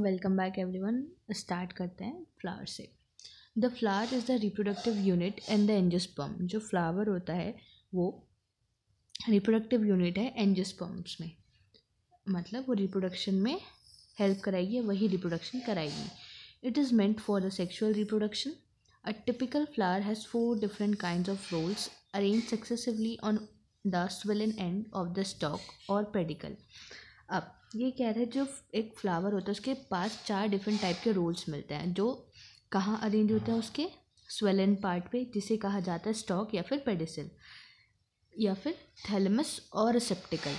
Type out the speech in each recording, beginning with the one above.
Welcome back everyone start करते हैं flower से the flower is the reproductive unit in the angiosperm जो flower होता है वो रिप्रोडक्टिव यूनिट है एंजियोस्पर्म्स में मतलब वो रिप्रोडक्शन में हेल्प कराएगी वही रिप्रोडक्शन कराएगी it is meant for the sexual reproduction a typical flower has four different kind of whorls arrange successively on the swollen end of the stalk or pedicel अब ये कह रहे जो एक फ्लावर होता है उसके पास चार डिफरेंट टाइप के रोल्स मिलते हैं जो कहाँ अरेंज होते हैं उसके स्वेलन पार्ट पे जिसे कहा जाता है स्टॉक या फिर पेडिसल या फिर थैलमस और रिसेप्टिकल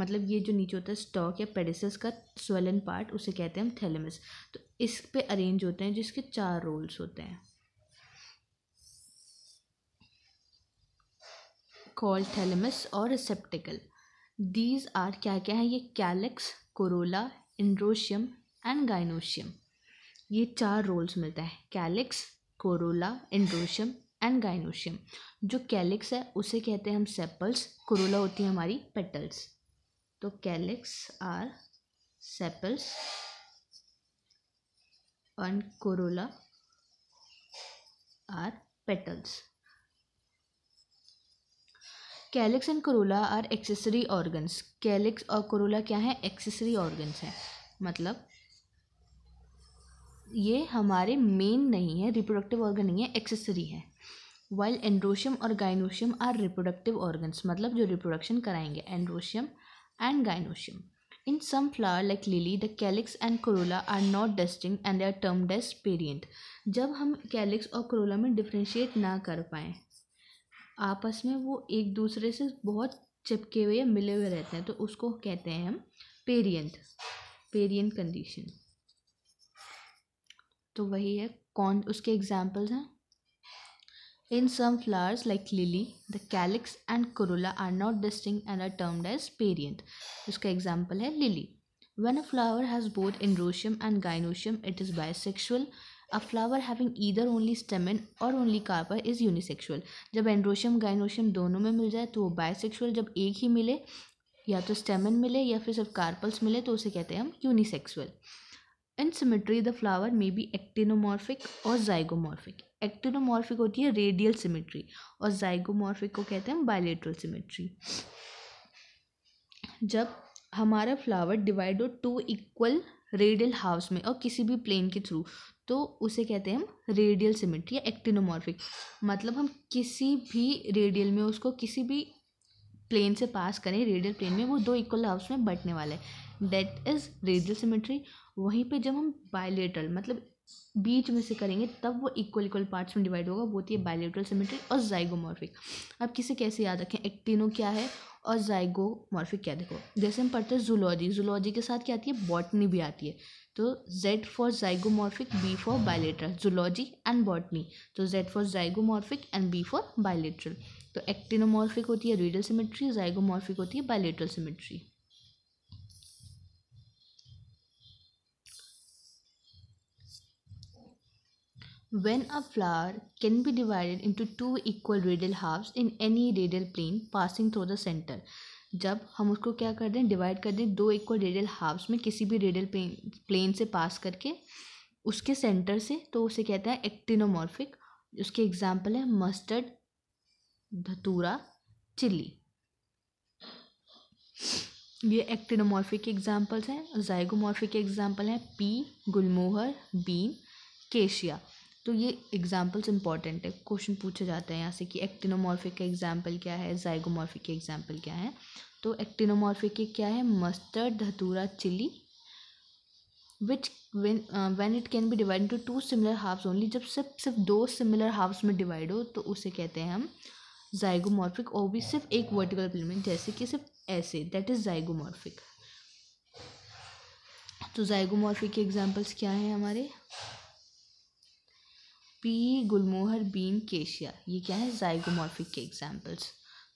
मतलब ये जो नीचे होता है स्टॉक या पेडिसस का स्वेलन पार्ट उसे कहते हैं हम थैलमस तो इस पे अरेंज होते हैं जिसके चार रोल्स होते हैं कॉल थैलमस और रिसेप्टिकल दीज आर क्या क्या है ये calyx corolla androecium and gynoecium ये चार रोल्स मिलता है calyx corolla androecium and gynoecium जो कैलेक्स है उसे कहते हैं हम सेपल्स कोरोला होती है हमारी पेटल्स तो calyx are sepals and corolla are petals calyx and corolla are accessory organs calyx और करोला क्या है एक्सेसरी ऑर्गन्स हैं मतलब ये हमारे मेन नहीं है रिप्रोडक्टिव ऑर्गन नहीं है एक्सेसरी है वाइल एंड्रोशियम और गाइनोशियम आर रिप्रोडक्टिव ऑर्गन्स मतलब जो रिप्रोडक्शन कराएंगे androecium and gynoecium in some flower like lily the calyx and corolla are not distinct and they are termed डेस्ट पेरियंट जब हम कैलिक्स और करोला में डिफ्रेंशिएट ना कर पाएँ आपस में वो एक दूसरे से बहुत चिपके हुए या मिले हुए रहते हैं तो उसको कहते हैं हम पेरियंट पेरियंट कंडीशन तो वही है कौन उसके एग्जाम्पल्स हैं in some flowers like lily the calyx and corolla are not distinct and are termed as perianth उसका एग्जाम्पल है lily when a flower has both androecium and gynoecium it is bisexual a flower having either only stamen और only carpel is unisexual जब androecium gynoecium दोनों में मिल जाए तो वो bisexual जब एक ही मिले या तो स्टेमिन मिले या फिर सिर्फ कार्पल्स मिले तो उसे कहते हैं हम unisexual in symmetry the flower may be actinomorphic और जाइगोमॉर्फिक एक्टिनोमॉर्फिक होती है रेडियल सिमेट्री और जाइगोमॉर्फिक को कहते हैं बायलेट्रल सिमेट्री जब हमारा फ्लावर डिवाइड हो टू इक्वल रेडियल हाउस में और किसी भी प्लेन के थ्रू तो उसे कहते हैं हम रेडियल सिमेट्री या एक्टिनोमॉर्फिक मतलब हम किसी भी रेडियल में उसको किसी भी प्लेन से पास करें रेडियल प्लेन में वो दो इक्वल हाउस में बंटने वाले हैं दैट इज़ रेडियल सिमेट्री वहीं पे जब हम बायोलेटरल मतलब बीच में से करेंगे तब वो इक्वल इक्वल पार्ट्स में डिवाइड होगा वो होती है बायोलेटरल सिमेट्री और जाइगोमॉर्फिक अब किसे कैसे याद रखें एक्टिनो क्या है और जाइगोमॉर्फिक क्या देखो जैसे हम पढ़ते हैं जूलॉजी जूलॉजी के साथ क्या आती है बॉटनी भी आती है तो Z for zygomorphic B for bilateral, zoology and botany तो Z for zygomorphic and B for bilateral. तो एक्टिनोमॉर्फिक होती है रीडल सिमेट्री जाइगोमॉर्फिक होती है bilateral symmetry When a flower can be divided into two equal radial halves in any radial plane passing through the center, जब हम उसको क्या कर दें डिवाइड कर दें दो इक्वल रेडियल हाफ्स में किसी भी रेडियल प्लेन से पास करके उसके सेंटर से तो उसे कहते हैं एक्टिनोमॉर्फिक उसके एग्जाम्पल है मस्टर्ड धतूरा चिल्ली ये एक्टिनोमॉर्फिक के एग्जाम्पल्स हैं जाइगोमॉर्फिक के एग्जाम्पल हैं पी गुलमोहर बीन केशिया तो ये एग्जाम्पल्स इंपॉर्टेंट है क्वेश्चन पूछे जाते हैं यहाँ से कि एक्टिनोमॉर्फिक का एग्जाम्पल क्या है जाइगोमॉर्फिक के एग्जाम्पल क्या है तो एक्टिनोमॉर्फिक के क्या है mustard datura chili which when when it can be divide to two similar halves only जब सिर्फ सिर्फ दो सिमिलर हाफ्स में डिवाइड हो तो उसे कहते हैं हम जाइगोमॉर्फिक और भी सिर्फ एक वर्टिकल प्लेन में जैसे कि सिर्फ ऐसे दैट इज़ जाइगोमॉर्फिक तो जाइगोमॉर्फिक के एग्जाम्पल्स क्या हैं हमारे पी गुलमोहर बीन केशिया ये क्या है जाइगोमॉर्फिक के एग्जाम्पल्स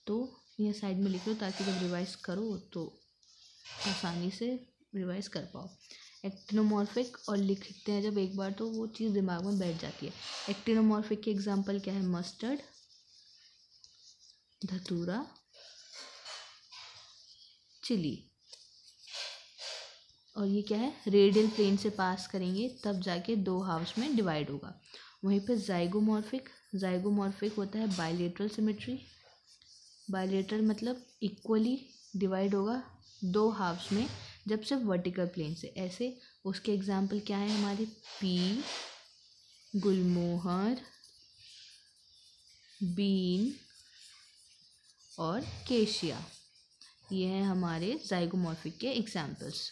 तो यह साइड में लिख लो ताकि जब रिवाइज करो तो आसानी से रिवाइज कर पाओ एक्टिनोमॉर्फिक और लिखते हैं जब एक बार तो वो चीज़ दिमाग में बैठ जाती है एक्टिनोमॉर्फिक की एग्जाम्पल क्या है मस्टर्ड धतूरा चिली और ये क्या है रेडियल प्लेन से पास करेंगे तब जाके दो हाउस में डिवाइड होगा वहीं पे जाइगोमॉर्फिक जाइगोमॉर्फिक होता है बायलेटरल सिमेट्री बायलेटरल मतलब इक्वली डिवाइड होगा दो हाफ्स में जब सिर्फ वर्टिकल प्लेन से ऐसे उसके एग्जाम्पल क्या है हमारे पी गुलमोहर बीन और केशिया ये हैं हमारे जाइगोमॉर्फिक के एग्जाम्पल्स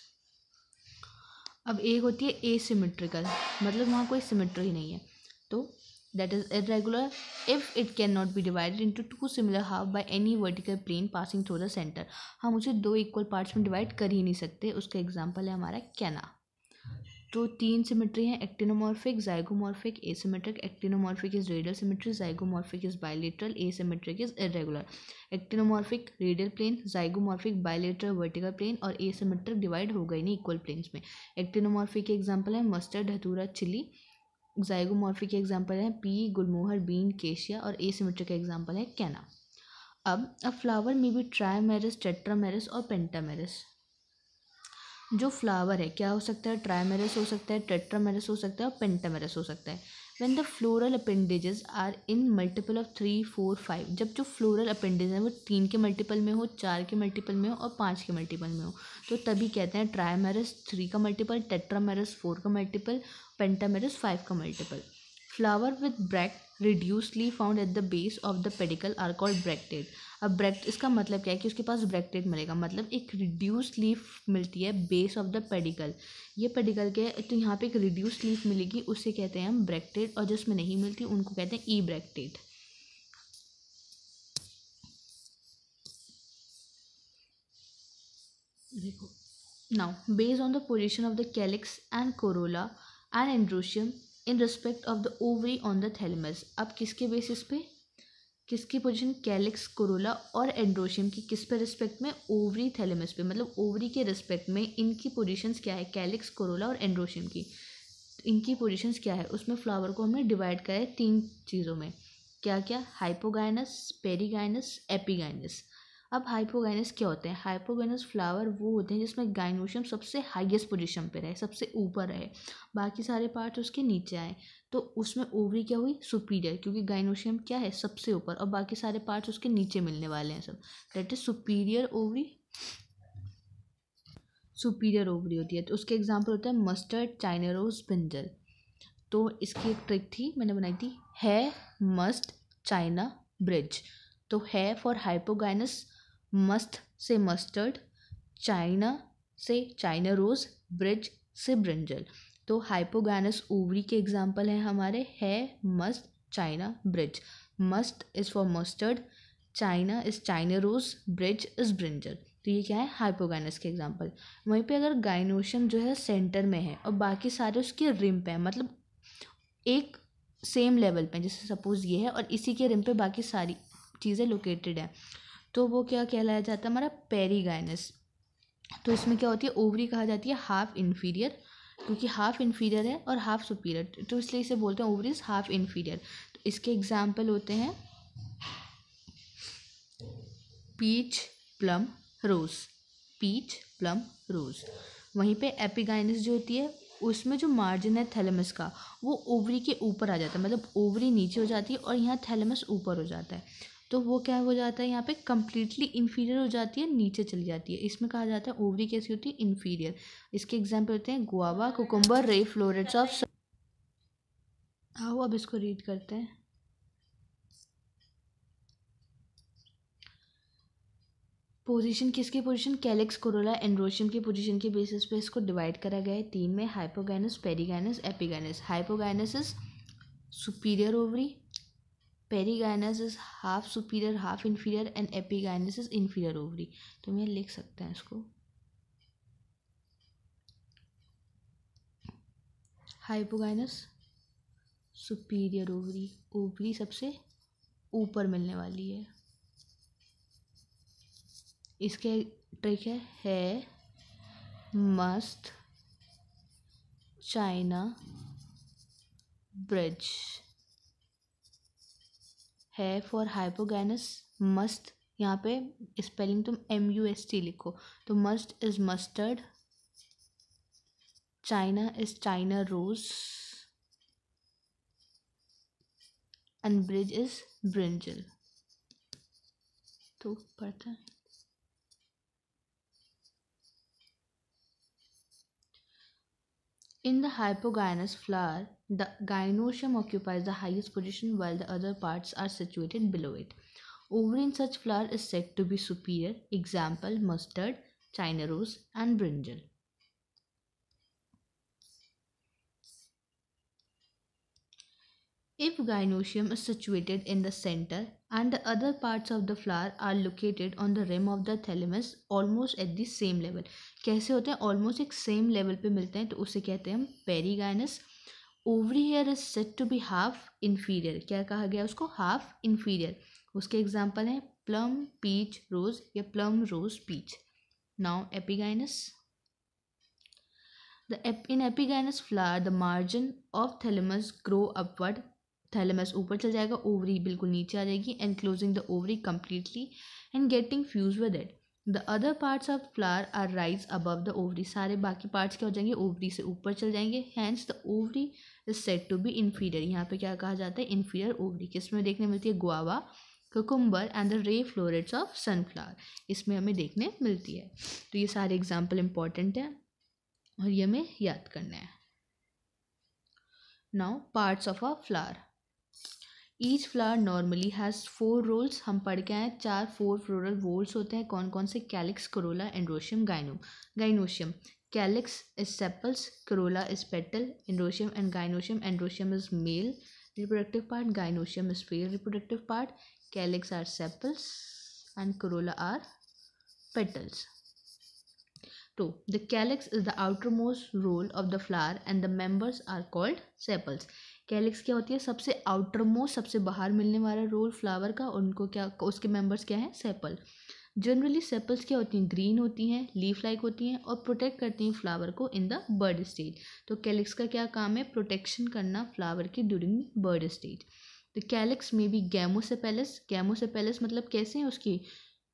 अब एक होती है एसिमेट्रिकल मतलब वहाँ कोई सिमेट्री नहीं है तो is irregular if it can not be divided into two similar half by any vertical plane passing through the centre हम उसे दो इक्वल पार्ट्स में डिवाइड कर ही नहीं सकते उसका एग्जाम्पल है हमारा कैना तो तीन सिमेट्री हैं actinomorphic zygomorphic asymmetric actinomorphic is radial symmetry zygomorphic is bilateral asymmetric is irregular actinomorphic radial plane zygomorphic bilateral vertical plane और एसिमेट्रिक डिवाइड हो गए नहीं इक्वल प्लेन्स में एक्टिनोमॉर्फिक के एग्जाम्पल है मस्टर्ड धतूरा चिली जाइगोमॉर्फी के example हैं P Gulmohar been केशिया और ए के एग्जाम्पल है कैना अब अ फ्लावर में भी ट्राईमेरस टेट्रामेरस और पेंटामेरस जो फ्लावर है क्या हो सकता है ट्राईमेरस हो सकता है टेट्रामेरस हो सकता है और पेंटामेरस हो सकता है when the floral appendages are in multiple of three four five जब जो फ्लोरल अपेंडेज हैं वो तीन के मल्टीपल में हो चार के मल्टीपल में हो और पाँच के मल्टीपल में हो तो तभी कहते हैं ट्रायमेरस थ्री का मल्टीपल टेट्रामेरस फोर का मल्टीपल पेंटामेरस फाइव का multiple flower with bract reduced leaf found at the base of the pedicel are called bracteate अब ब्रैक्ट इसका मतलब क्या है कि उसके पास ब्रैक्टेट मिलेगा मतलब एक रिड्यूस लीफ मिलती है बेस ऑफ द पेडिकल ये पेडिकल के तो यहाँ पे एक रिड्यूस लीफ मिलेगी उसे कहते हैं हम ब्रैक्टेट और जिसमें नहीं मिलती उनको कहते हैं ई ब्रैक्टेट देखो now base on the position of the calyx and corolla and androecium in respect of the ovary on the thalamus अब किसके बेसिस पे किसकी पोजीशन कैलिक्स कोरोला और एंड्रोशियम की किस पे रिस्पेक्ट में ओवरी थैलेमस पे मतलब ओवरी के रिस्पेक्ट में इनकी पोजीशंस क्या है कैलिक्स कोरोला और एंड्रोशियम की तो इनकी पोजीशंस क्या है उसमें फ्लावर को हमने डिवाइड करा है तीन चीज़ों में क्या क्या हाइपोगाइनस पेरीगाइनस एपीगाइनस अब हाइपोगाइनस क्या होते हैं हाइपोगाइनस फ्लावर वो होते हैं जिसमें गाइनोशियम सबसे हाईएस्ट पोजीशन पे रहे सबसे ऊपर रहे बाकी सारे पार्ट उसके नीचे आए तो उसमें ओवरी क्या हुई सुपीरियर क्योंकि गाइनोशियम क्या है सबसे ऊपर और बाकी सारे पार्ट्स उसके नीचे मिलने वाले हैं सब that is superior ovary superior ovary होती है तो उसके एग्जाम्पल होता है मस्टर्ड चाइनरोज पिंजल तो इसकी एक ट्रिक थी मैंने बनाई थी है मस्ट चाइना ब्रिज तो है फॉर हाइपोगाइनस मस्त से मस्टर्ड चाइना से चाइना रोज़ ब्रिज से ब्रिंजल तो हाइपोगानस ओवरी के एग्जाम्पल हैं हमारे है मस्त चाइना ब्रिज मस्त is for mustard China is China rose bridge is brinjal तो ये क्या है हाइपोगानस के एग्जाम्पल वहीं पे अगर गाइनोशियम जो है सेंटर में है और बाकी सारे उसके रिम पे हैं मतलब एक सेम लेवल पे जैसे सपोज़ ये है और इसी के रिम पे बाकी सारी चीज़ें लोकेटेड हैं तो वो क्या कहलाया जाता है हमारा पेरीगाइनस तो इसमें क्या होती है ओवरी कहा जाती है हाफ इन्फीरियर क्योंकि हाफ इन्फीरियर है और हाफ सुपीरियर तो इसलिए इसे बोलते हैं ओवरीज हाफ इन्फीरियर तो इसके एग्जाम्पल होते हैं peach plum rose peach plum rose वहीं पे एपिगाइनस जो होती है उसमें जो मार्जिन है थैलेमस का वो ओवरी के ऊपर आ जाता है मतलब ओवरी नीचे हो जाती है और यहाँ थैलेमस ऊपर हो जाता है तो वो क्या हो जाता है यहाँ पे कम्प्लीटली इन्फीरियर हो जाती है नीचे चली जाती है इसमें कहा जाता है ओवरी कैसी होती है इन्फीरियर इसके एग्जाम्पल होते हैं guava cucumber ray florets of आओ अब इसको रीड करते हैं पोजीशन किसकी पोजीशन कैलेक्स कोरोला एंड्रोशियम की पोजीशन के बेसिस पे इसको डिवाइड करा गया है तीन में hypogynous perigynous epigynous hypogynous is superior ovary perigynous is half superior half inferior and epigynous is inferior ovary तो मैं लिख सकते हैं इसको हाइपोगाइनस सुपीरियर ओवरी ओवरी सबसे ऊपर मिलने वाली है इसके ट्रिक है, है मस्त चाइना ब्रिज है फॉर हाइपोगैनस मस्त यहाँ पे स्पेलिंग तुम एम यू एस टी लिखो तो must is mustard China is China rose and bridge is brinjal तो पढ़ता है in the hypogynous flower, The gynoecium occupies the highest position while the other parts are situated below it. Ovary in such flower is said to be superior, example mustard, China rose and brinjal. If gynoecium is situated in the center and the other parts of the flower are located on the rim of the thalamus almost at the same level कैसे होते हैं almost एक same level पे मिलते हैं तो उसे कहते हैं हम perigynous ovary here is said to be half inferior क्या कहा गया उसको हाफ इन्फीरियर उसके एग्जाम्पल हैं प्लम पीच रोज या plum rose peach now epigynous the in epigenous flower the margin of thalamus grow upward thalamus ऊपर चल जाएगा ओवरी बिल्कुल नीचे आ जाएगी and closing the ovary completely and getting fuse with it the other parts of flower are rise above the ovary सारे बाकी parts क्या हो जाएंगे ओवरी से ऊपर चल जाएंगे hence the ovary is said to be inferior यहाँ पे क्या कहा जाता है इन्फीरियर ओवरी किसमें देखने मिलती है guava cucumber and the ray florets of sunflower इसमें हमें देखने मिलती है तो ये सारे एग्जाम्पल इम्पॉर्टेंट हैं और ये हमें याद करना है now parts of a flower each flower normally has four whorls हम पढ़ के आए चार फोर फ्लोरल वोल्स होते हैं कौन कौन से कैलिक्स करोला एंड्रोशियम गाइनोम gynoecium calyx is sepals corolla is petal androecium and gynoecium androecium is male reproductive part gynoecium is female reproductive part calyx are sepals and corolla are petals तो the calyx is the outermost whorl of the flower and the members are called sepals calyx क्या होती है सबसे outer most सबसे बाहर मिलने वाला role flower का उनको क्या उसके मेंबर्स क्या हैं सेपल जनरली सेपल्स क्या होती हैं ग्रीन होती हैं लीफ लाइक होती हैं और प्रोटेक्ट करती हैं फ्लावर को इन द बर्ड स्टेज तो कैलिक्स का क्या काम है प्रोटेक्शन करना फ्लावर की during bud stage the calyx may be gamosepalous gamosepalous मतलब कैसे हैं उसकी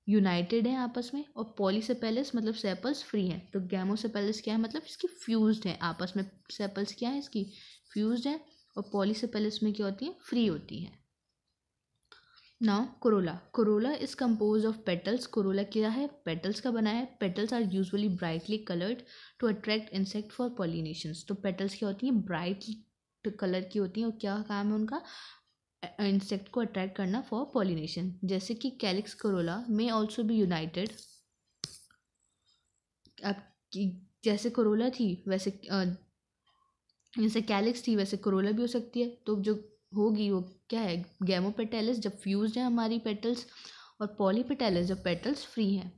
यूनाइटेड हैं आपस में और पॉलीसेपेलस मतलब सेपल्स फ्री हैं तो गैमोसेपेलस क्या है मतलब इसकी फ्यूज्ड हैं आपस में सेपल्स क्या है इसकी फ्यूज्ड है और पॉलीसेपेलस में तो क्या होती हैं फ्री होती हैं now corolla corolla is compose of petals corolla क्या है पेटल्स का बना है petals are usually brightly coloured to attract insect for pollinations तो पेटल्स क्या होती हैं ब्राइट कलर की होती हैं और क्या काम है उनका इंसेक्ट को अट्रैक्ट करना फॉर पॉलीनेशन जैसे कि कैलिक्स कोरोला में ऑल्सो भी यूनाइटेड जैसे कोरोला थी वैसे जैसे कैलिक्स थी वैसे करोला भी हो सकती है तो जो होगी वो क्या है गैमोपेटेलस जब फ्यूज हैं हमारी पेटल्स और पॉलीपेटेलस जब पेटल्स फ्री हैं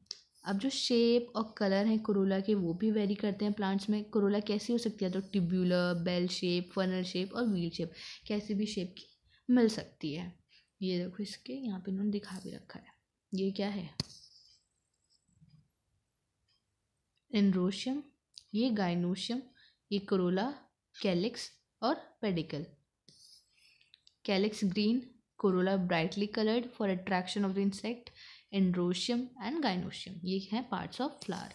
अब जो शेप और कलर हैं करोला के वो भी वेरी करते हैं प्लांट्स में करोला कैसी हो सकती है तो tubular bell shape funnel shape और व्हील शेप कैसी भी शेप की मिल सकती है ये देखो इसके यहाँ पे इन्होंने दिखा भी रखा है ये क्या है एनरोशियम ये गाइनोशियम ये करोला कैलिक्स और pedicel calyx green corolla brightly coloured for attraction of the insect androecium and gynoecium ये हैं parts of flower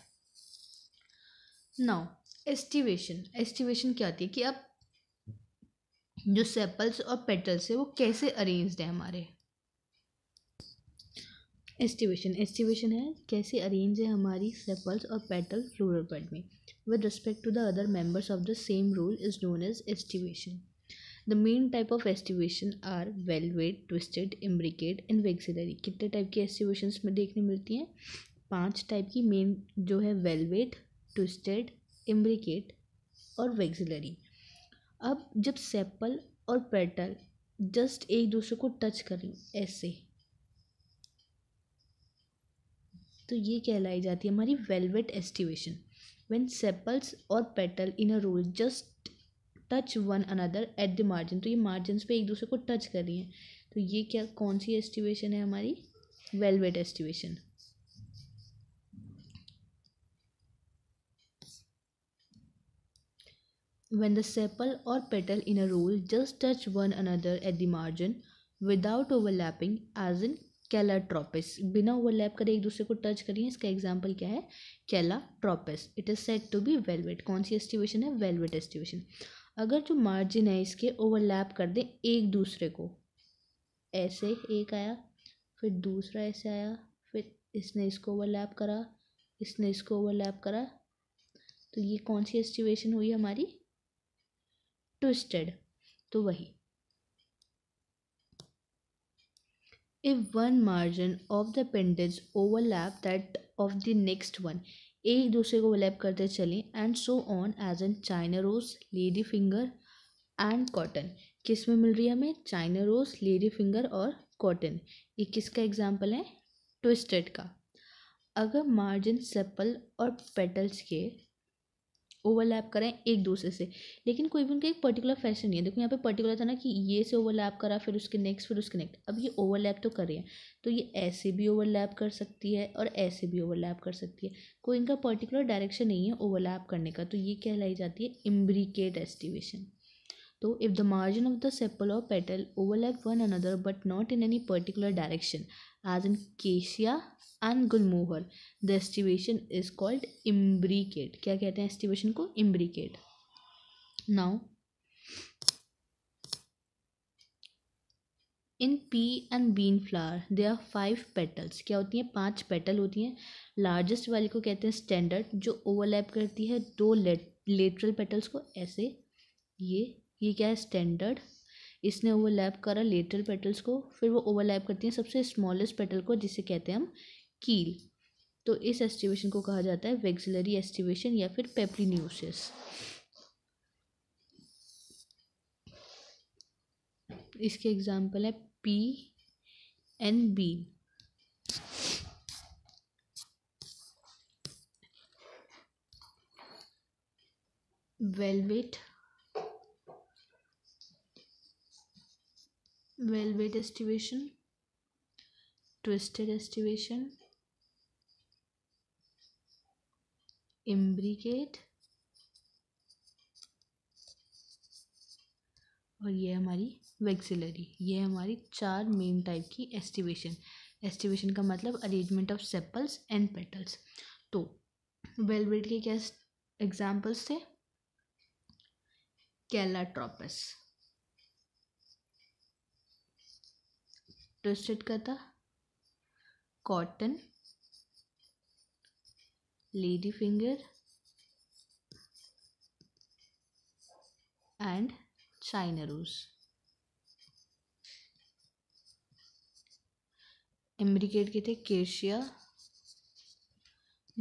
now aestivation aestivation क्या आती है कि अब जो सेपल्स और पेटल्स है वो कैसे अरेंज्ड है हमारे एस्टिवेशन एस्टिवेशन है कैसे अरेंज है हमारी सेपल्स और पेटल फ्लोरल बेड में with respect to the other members of the same rule is known as estivation. The main type of estivation are velvet, twisted, imbricate and vexillary. कितने type की aestivation में देखने मिलती हैं पांच type की main जो है वेलवेट ट्विस्टेड इम्ब्रिकेट और वेक्सिलरी अब जब सेपल और पेटल जस्ट एक दूसरे को टच करें ऐसे तो ये कहलाई जाती है हमारी वेलवेट एस्टिवेशन वेन सेपल्स और petal in a whorl just touch one another at the margin तो ये मार्जिन पर एक दूसरे को टच कर रही हैं तो ये क्या कौन सी एस्टिवेशन है हमारी valvate aestivation when the sepal और petal in a whorl just touch one another at the margin without overlapping as in ट्रॉपिस बिना ओवरलैप करे एक दूसरे को टच करिए इसका एग्जाम्पल क्या है ट्रॉपिस it is said to be valvate कौन सी एस्टिवेशन है वेलवेट एस्टिवेशन अगर जो मार्जिन है इसके ओवरलैप कर दें एक दूसरे को ऐसे एक आया फिर दूसरा ऐसे आया फिर इसने इसको ओवरलैप करा इसने इसको ओवरलैप करा तो ये कौन सी एस्टिवेशन हुई हमारी ट्विस्टेड तो वही if one margin of the appendage overlap that of the next one एक दूसरे को ओवरलैप करते चलें and so on as in China rose lady finger and cotton किस में मिल रही है हमें चाइना रोज लेडी फिंगर और कॉटन ये किसका एग्जाम्पल है ट्विस्टेड का अगर मार्जिन सेप्पल और पेटल्स के ओवरलैप करें एक दूसरे से लेकिन कोई भी उनका एक पर्टिकुलर फैशन नहीं है देखो यहाँ पे पर्टिकुलर था ना कि ये से ओवरलैप करा फिर उसके नेक्स्ट फिर उसके नेक्स्ट अब ये ओवरलैप तो कर रही है तो ये ऐसे भी ओवरलैप कर सकती है और ऐसे भी ओवरलैप कर सकती है कोई इनका पर्टिकुलर डायरेक्शन नहीं है ओवरलैप करने का तो ये कहलाई जाती है इम्ब्रिकेट एस्टिवेशन तो if the margin of the sepal और petal overlap one another but not in any particular direction as in cassia and gulmohar the aestivation is called imbricate क्या कहते हैं एस्टिवेशन को imbricate now in pea and bean flower they are five petals क्या होती हैं पांच petal होती हैं लार्जेस्ट वाली को कहते हैं स्टैंडर्ड जो ओवरलैप करती है दो लेटरल पेटल्स को ऐसे ये ये क्या है स्टैंडर्ड इसने ओवरलैप करा लेटरल पेटल्स को फिर वो ओवरलैप करती हैं सबसे स्मॉलेस्ट पेटल को जिसे कहते हैं हम कील तो इस एस्टिवेशन को कहा जाता है वेक्सिलरी एस्टिवेशन या फिर पेप्रीन्यूसिस इसके एग्जाम्पल है pea and bean valvate valvate aestivation twisted aestivation imbricate और ये हमारी वेक्सिलरी ये हमारी चार मेन टाइप की एस्टिवेशन एस्टिवेशन का मतलब arrangement of sepals and petals तो वेलवेट के क्या एग्जाम्पल्स थे कैलाट्रोपस ट्विस्टेड कथा cotton lady finger and China rose imbricate के थे केशिया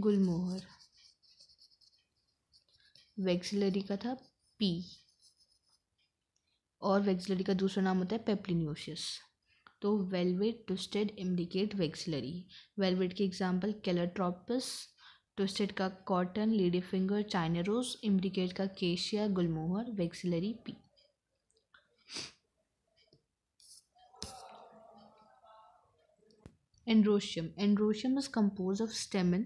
गुलमोहर वेक्सिलरी का था पी और वेक्सिलरी का दूसरा नाम होता है पेप्लिनियोशियस तो valvate twisted imbricate vexillary valvate के एग्जांपल कैलरट्रॉपस ट्विस्टेड का cotton lady finger china rose imbricate का cassia gulmohar vexillary pea androecium androecium is compose of stamen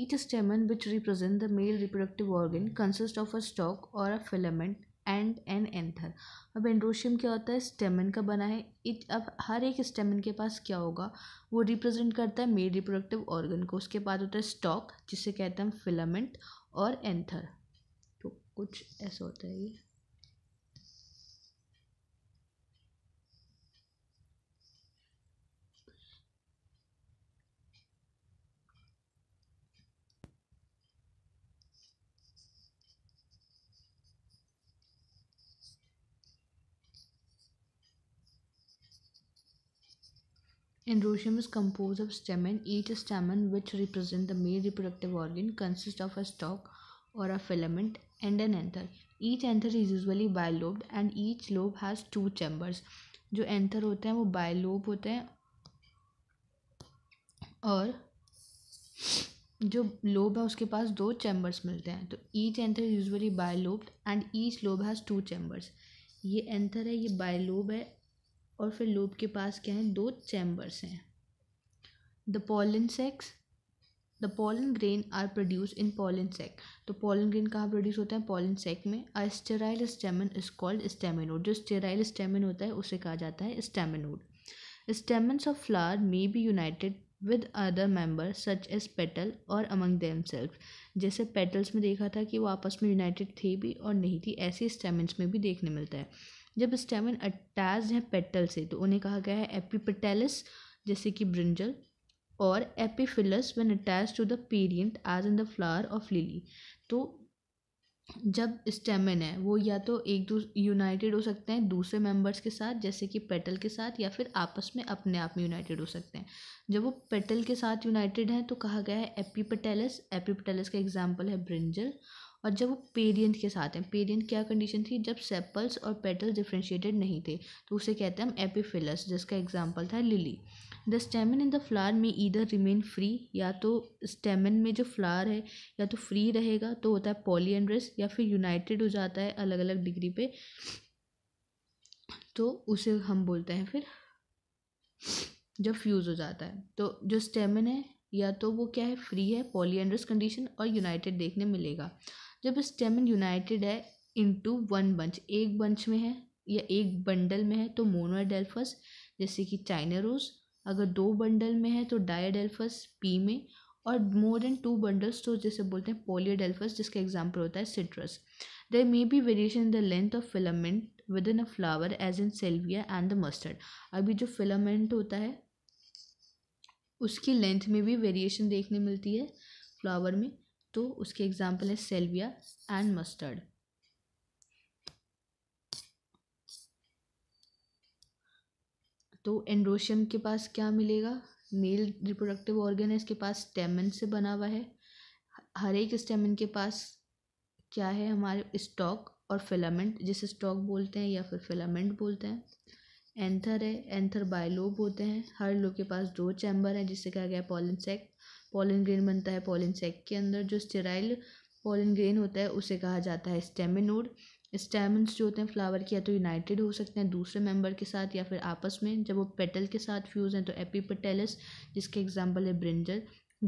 each stamen which represent the male reproductive organ consist of a stalk or a filament and an anther अब androecium क्या होता है स्टेमन का बना है it अब हर एक स्टेमन के पास क्या होगा वो रिप्रेजेंट करता है मेल रिप्रोडक्टिव ऑर्गन को उसके बाद होता है स्टॉक जिसे कहते हैं फिलामेंट और एंथर तो कुछ ऐसा होता है ये Androecium is composed of stamen. Each stamen, which represents the male reproductive organ, consists of a stalk or a filament and an anther. Each anther is usually bilobed and each lobe has two chambers. जो anther होते हैं वो bilobed होते हैं और जो lobe है उसके पास दो चैम्बर्स मिलते हैं तो each anther usually bilobed and each lobe has two chambers ये एंथर है ये बायलोब है और फिर लूप के पास क्या है दो चैम्बर्स हैं the pollen sacs the pollen grain are produce in pollen sac तो पोलन ग्रेन कहाँ प्रोड्यूस होता है पॉलन सेक में a sterile stamen is called staminode जो स्टेराइल स्टेमिन होता है उसे कहा जाता है staminode stamens of flower may be united with other member such as petal और अमंग देम जैसे पेटल्स में देखा था कि वो आपस में यूनाइटेड थे भी और नहीं थी ऐसे स्टेमन्स में भी देखने मिलता है जब स्टेमिन अटैच है पेटल से तो उन्हें कहा गया है एपीपेटेलिस जैसे कि ब्रिंजल और epiphyllous one attach to the perianth as in the flower of lily तो जब स्टेमिन है वो या तो एक दूसरे यूनाइटेड हो सकते हैं दूसरे मेंबर्स के साथ जैसे कि पेटल के साथ या फिर आपस में अपने आप में यूनाइटेड हो सकते हैं जब वो पेटल के साथ यूनाइटेड हैं तो कहा गया है एपीपेटेलस एपीपेटेलस का एग्जाम्पल है ब्रिंजल और जब वो पेरियंट के साथ हैं पेरियंट क्या कंडीशन थी जब सेपल्स और पेटल्स डिफ्रेंशिएटेड नहीं थे तो उसे कहते हैं हम एपीफिलस जिसका एग्जाम्पल था lily the stamen in the flower में ईदर रिमेन फ्री या तो स्टेमिन में जो फ्लावर है या तो फ्री रहेगा तो होता है पॉलीएंड्रस या फिर यूनाइटेड हो जाता है अलग अलग डिग्री पे तो उसे हम बोलते हैं फिर जब फ्यूज़ हो जाता है तो जो स्टेमिन है या तो वो क्या है फ्री है पॉलीएंड्रस कंडीशन और यूनाइटेड देखने मिलेगा जब स्टेमन यूनाइटेड है इनटू वन बंच एक बंच में है या एक बंडल में है तो मोनोडेल्फस जैसे कि चाइना रोज अगर दो बंडल में है तो डायडेल्फस पी में और मोर देन टू बंडल्स तो जैसे बोलते हैं पोलियोडेल्फस जिसका एग्जाम्पल होता है citrus there may be variation in the length of filament within a flower as in salvia and the mustard अभी जो फिलामेंट होता है उसकी लेंथ में भी वेरिएशन देखने मिलती है फ्लावर में तो उसके एग्जाम्पल है सेल्विया एंड मस्टर्ड तो एंड्रोशियम के पास क्या मिलेगा मेल रिप्रोडक्टिव ऑर्गन है इसके पास स्टेमन से बना हुआ है हर एक स्टेमन के पास क्या है हमारे स्टॉक और फिलामेंट जिसे स्टॉक बोलते हैं या फिर फिलामेंट बोलते हैं एंथर है एंथर बायलोब होते हैं हर लोग के पास दो चैम्बर हैं जिसे कहा गया है पॉलिन ग्रेन बनता है पॉलिन सेक के अंदर जो स्टेराइल पॉलिन ग्रेन होता है उसे कहा जाता है स्टेमिनोड स्टेमन्स जो होते हैं फ्लावर के या तो यूनाइटेड हो सकते हैं दूसरे मेंबर के साथ या फिर आपस में जब वो पेटल के साथ फ्यूज़ हैं तो एपीपेटेलस जिसके एग्जांपल है ब्रिंजल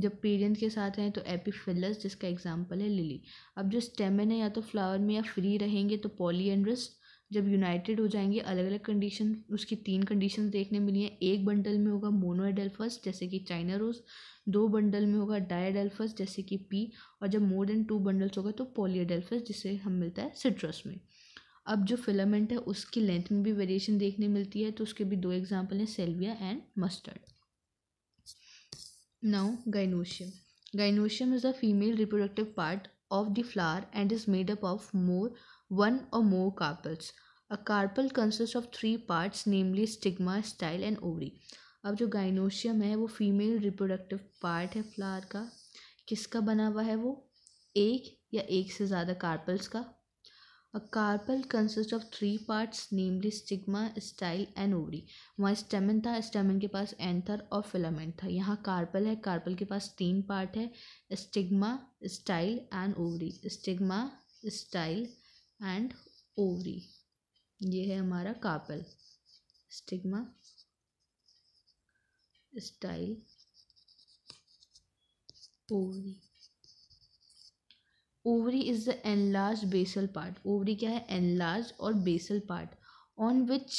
जब पीरियंस के साथ हैं तो एपीफिलस जिसका एग्जांपल है लिली अब जो स्टेमन है या तो फ्लावर में या फ्री रहेंगे तो पॉलीएंड्रस जब यूनाइटेड हो जाएंगे अलग अलग कंडीशन उसकी तीन कंडीशन देखने मिली हैं एक बंडल में होगा मोनोएडेल्फस जैसे कि चाइना रोज दो बंडल में होगा डायडेल्फस जैसे कि पी और जब मोर देन टू बंडल्स होगा तो पोलियडेल्फस जिसे हम मिलता है सिट्रस में अब जो फिलामेंट है उसकी लेंथ में भी वेरिएशन देखने मिलती है तो उसके भी दो एग्जाम्पल हैं salvia and mustard now gynoecium gynoecium is the female reproductive part of the flower and is made up of more one or more carpels. A carpel consists of three parts namely stigma, style and ovary. अब जो gynoecium है वो female reproductive part है flower का किसका बना हुआ है वो एक या एक से ज़्यादा कार्पल्स का a carpel consist of three parts namely stigma style and ovary वहाँ स्टेमन था स्टेमन के पास एंथर और फिलामेंट था यहाँ कार्पल है कार्पल के पास तीन पार्ट है stigma style and ovary stigma style and ovary ये है हमारा carpel stigma style ovary ovary is the enlarge basal part ओवरी क्या है एनलार्ज और basal part on which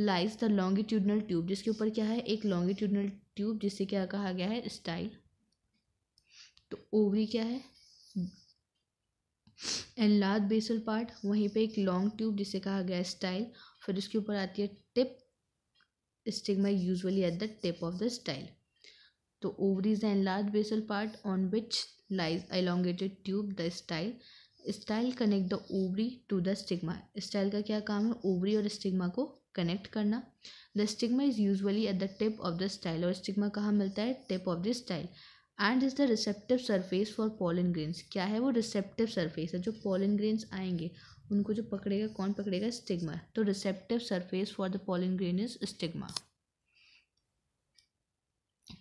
lies the longitudinal tube जिसके ऊपर क्या है एक लॉन्गिट्यूडनल ट्यूब जिसे क्या कहा गया है स्टाइल तो ओवरी क्या है एंड लार्ज बेसल पार्ट वहीं पे एक लॉन्ग ट्यूब जिसे कहा गया स्टाइल फिर उसके ऊपर आती है tip stigma usually at the tip of the style तो ovaries and large basal part on which lies elongated tube the style style connect the ovary to the stigma style का क्या काम है ओवरी और स्टिग्मा को connect करना the stigma is usually at the tip of the style और stigma कहाँ मिलता है tip of the style and is the receptive surface for pollen grains क्या है वो रिसेप्टिव सरफेस है जो पॉलन ग्रेन्स आएंगे उनको जो पकड़ेगा कौन पकड़ेगा स्टिग्मा तो receptive surface for the pollen grain is stigma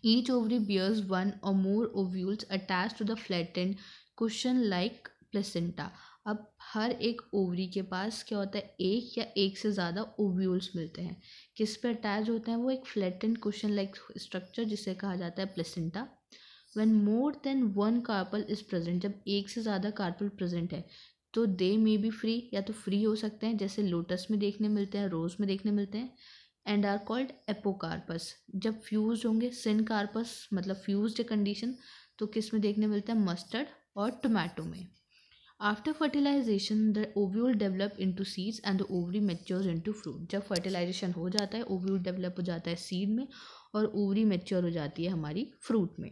each ovary bears one or more ovules attached to the flattened cushion like placenta अब हर एक ओवरी के पास क्या होता है एक या एक से ज़्यादा ओव्यूल्स मिलते हैं किस पे अटैच होते हैं वो एक फ्लैटेंड क्वेश्चन लाइक स्ट्रक्चर जिसे कहा जाता है placenta one more than one carpel is present जब एक से ज़्यादा कार्पल प्रेजेंट है तो दे मे बी फ्री या तो फ्री हो सकते हैं जैसे लोटस में देखने मिलते हैं रोज़ में देखने मिलते हैं एंड आर कॉल्ड एपोकार्पस जब फ्यूज होंगे सिन कार्पस मतलब फ्यूज कंडीशन तो किस में देखने मिलता है मस्टर्ड और टोमेटो में after fertilisation the ovule develop to seeds and the ovary into fruit जब फर्टिलाइजेशन हो जाता है ओव्यूल डेवलप हो जाता है सीड में और ओवरी मेच्योर हो जाती है हमारी फ्रूट में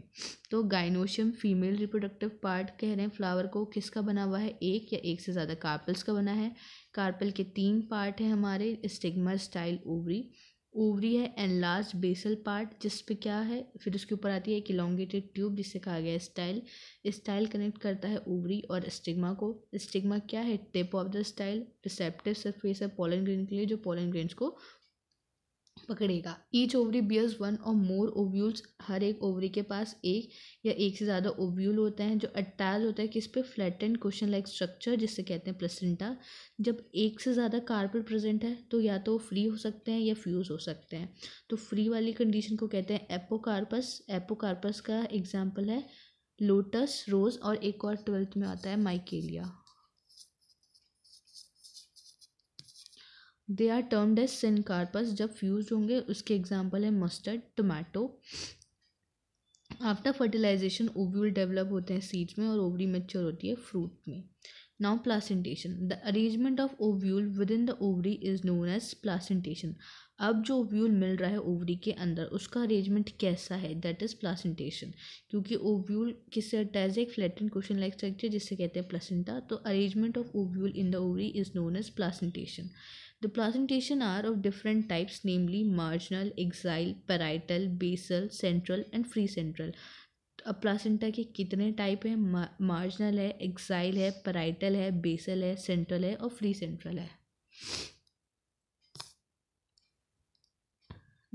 तो गाइनोशियम फीमेल रिप्रोडक्टिव पार्ट कह रहे हैं फ्लावर को किसका बना हुआ है एक या एक से ज़्यादा कार्पल्स का बना है कार्पल के तीन पार्ट हैं हमारे स्टिग्मा स्टाइल ओवरी ओवरी है एनलार्ज बेसल पार्ट जिस पे क्या है फिर उसके ऊपर आती है एक इलोंगेटेड ट्यूब जिसे कहा गया स्टाइल स्टाइल कनेक्ट करता है ओवरी और स्टिग्मा को स्टिग्मा क्या है tip of the style receptive surface है पोलन ग्रेन के लिए जो पोलन ग्रेन्स को पकड़ेगा each ovary bears one or more ovules हर एक ओवरी के पास एक या एक से ज़्यादा ओव्यूल होते हैं जो अटैच होता है किस पे एंड क्वेश्चन लाइक स्ट्रक्चर जिससे कहते हैं प्लेसेंटा जब एक से ज़्यादा कार्पेट प्रेजेंट है तो या तो फ्री हो सकते हैं या फ्यूज़ हो सकते हैं तो फ्री वाली कंडीशन को कहते हैं एपोकार्पस एपोकार्पस का एग्जाम्पल है लोटस रोज़ और एक और ट्वेल्थ में आता है Michelia they are termed as carpous जब फ्यूज होंगे उसके एग्जाम्पल है mustard tomato after fertilisation ovule develop होते हैं सीड्स में और ओवरी मेच्योर होती है फ्रूट में now placentation the arrangement of ovule within the ovary is known as placentation अब जो ओव्यूल मिल रहा है ओवरी के अंदर उसका अरेंजमेंट कैसा है दैट इज़ प्लासेंटेशन क्योंकि ओव्यूल किससे अटैच है एक फ्लैटन क्वेश्चन लाइक स्ट्रक्चर जिससे कहते हैं प्लासेंटा तो arrangement of ovule in the ovary is known as placentation the placentation are of different types namely marginal axile parietal, basal central and free central अब placenta के कितने type हैं marginal है exile है पराइटल है basal है central है और फ्री सेंट्रल है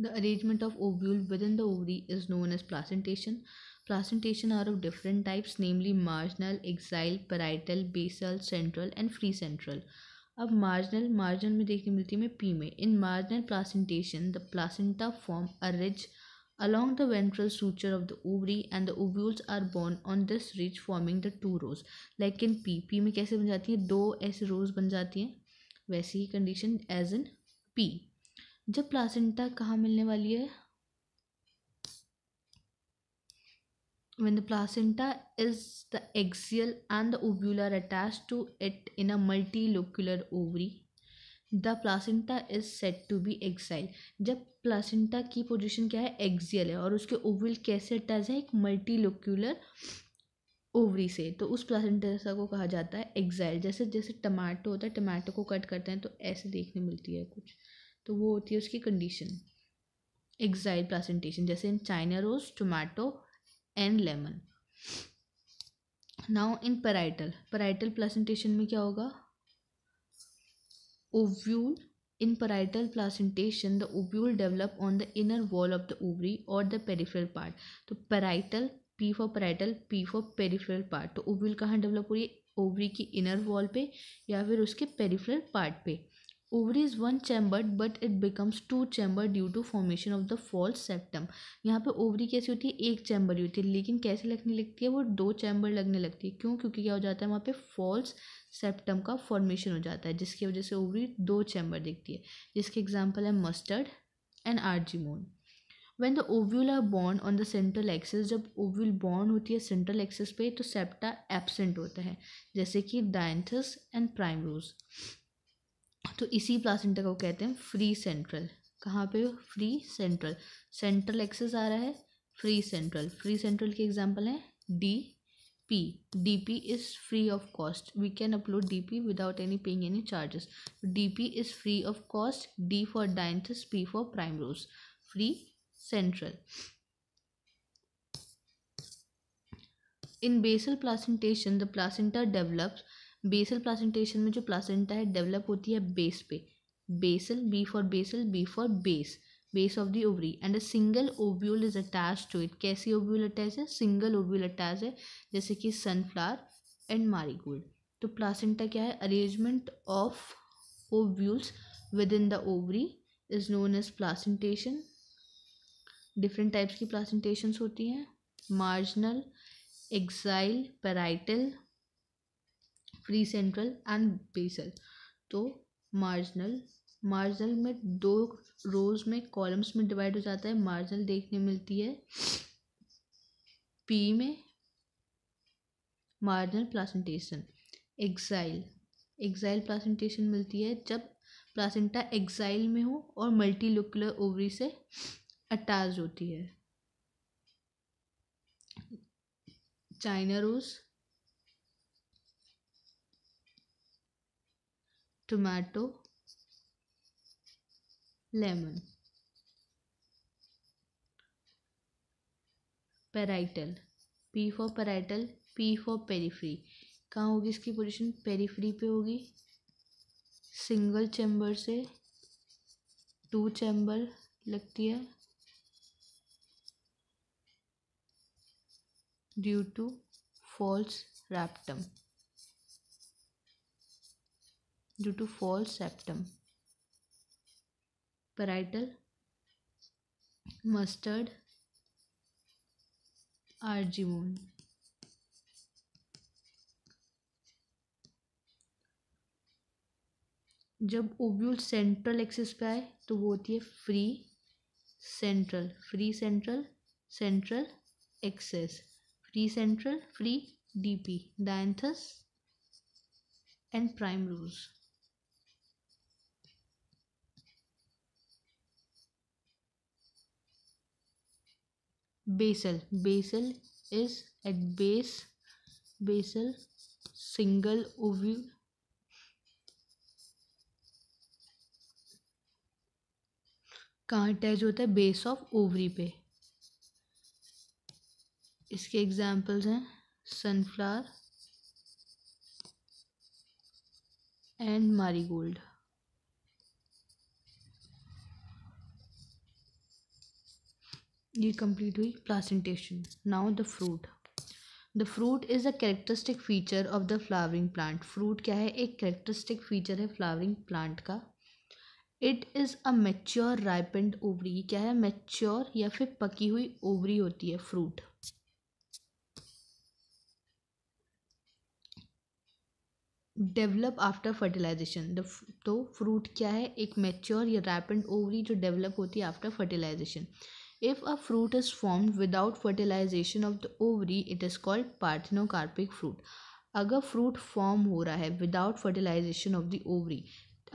the arrangement of ovule within the ovary is known as placentation placentation are of different types namely marginal axile parietal basal central and free central अब marginal margin में देखने मिलती है हमें pea में in marginal placentation the placenta form a ridge along the ventral suture of the ovary and the ovules are borne on this ridge forming the two rose like in pea pea में कैसे बन जाती है दो ऐसे रोज बन जाती हैं वैसी ही कंडीशन एज इन पी जब प्लासेंटा कहाँ मिलने वाली है when the placenta is the axial and the ovular attached to it in a multilocular ovary the placenta is said to be axile जब प्लासेंटा की पोजिशन क्या है एक्जियल है और उसके ओवल कैसे अटैच है एक मल्टीलोक्यूलर ओवरी से तो उस प्लासेंटा को कहा जाता है एक्साइल जैसे जैसे टमाटो होता है टमाटो को कट करते हैं तो ऐसे देखने मिलती है कुछ तो वो होती है उसकी कंडीशन एक्साइल प्लासेंटेशन जैसे in china rose tomato and lemon now in parietal parietal placentation में क्या होगा ovule in parietal placentation the ovule develop on the inner wall of the ovary or the peripheral part तो parietal P for parietal P for peripheral part तो ovule कहाँ develop हो रही है ovary की इनर वॉल पे या फिर उसके पेरिफेरल पार्ट पे ovary is one chambered but it becomes two chamber due to formation of the false septum यहाँ पे ओवरी कैसी होती है एक चैम्बर ही होती है लेकिन कैसे लगने लगती है वो दो चैम्बर लगने लगती है क्यों क्योंकि क्या हो जाता है वहाँ पे फॉल्स सेप्टम का फॉर्मेशन हो जाता है जिसकी वजह से ओवरी दो चैम्बर दिखती है जिसके एग्जाम्पल है mustard and Argemone when the ovule are bound on the central axis जब ओव्यूल बॉन्ड होती है सेंट्रल एक्सेस पे तो सेप्टा एबसेंट होता है जैसे कि डाइंथस एंड प्राइमरोज तो इसी प्लासेंटा को कहते हैं फ्री सेंट्रल कहाँ पे फ्री सेंट्रल सेंट्रल एक्सेस आ रहा है फ्री सेंट्रल फ्री सेंट्रल के एग्जाम्पल हैं D P D P is free of cost we can upload D P without any paying any charges D P is free of cost D for Dianthus P for primrose free central in basal placentation the placenta develops basal placentation में जो placenta है develop होती है base पे basal B for basal B for base base of the ovary and a single ovule is attach to it कैसी ovule attach है single ovule attach है जैसे कि सनफ्लावर एंड मारीगोल्ड तो प्लासेंटा क्या है arrangement of ovules within the ovary is known as placentation different types की placentations होती हैं marginal axile parietal free central and basal तो मार्जिनल मार्जिनल में दो रोज में कॉलम्स में डिवाइड हो जाता है मार्जिनल देखने मिलती है पी में marginal placentation axile axile placentation मिलती है जब प्लासेंटा एक्साइल में हो और मल्टीलुकुलर ओवरी से अटैच होती है china rose tomato lemon parietal P for parietal P for periphery कहाँ होगी इसकी पोजीशन पेरीफ्री पे होगी सिंगल चैम्बर से टू चैम्बर लगती है due to false septum due to false septum. Parietal mustard argivone. जब ओव्यूल सेंट्रल एक्सिस पे आए तो वो होती है free central free central central axis free central free D P Dianthus and primrose basal basal is at base basal single ovule कहाँ attach होता है बेस ऑफ ओवरी पे इसके एग्जांपल्स हैं सनफ्लावर एंड मारीगोल्ड ये कंप्लीट हुई placentation now the fruit the fruit is a characteristic feature of the flowering plant fruit क्या है एक कैरेक्टरिस्टिक फीचर है फ्लावरिंग प्लांट का it is a mature ripened ovary क्या है मेच्योर या फिर पकी हुई ओवरी होती है fruit develop after fertilisation the तो फ्रूट क्या है एक मेच्योर या रैपेंड ओवरी जो डेवलप होती है after fertilisation if a fruit is form without fertilisation of the ovary it is called parthenocarpic fruit अगर फ्रूट फॉर्म हो रहा है without fertilisation of the ovary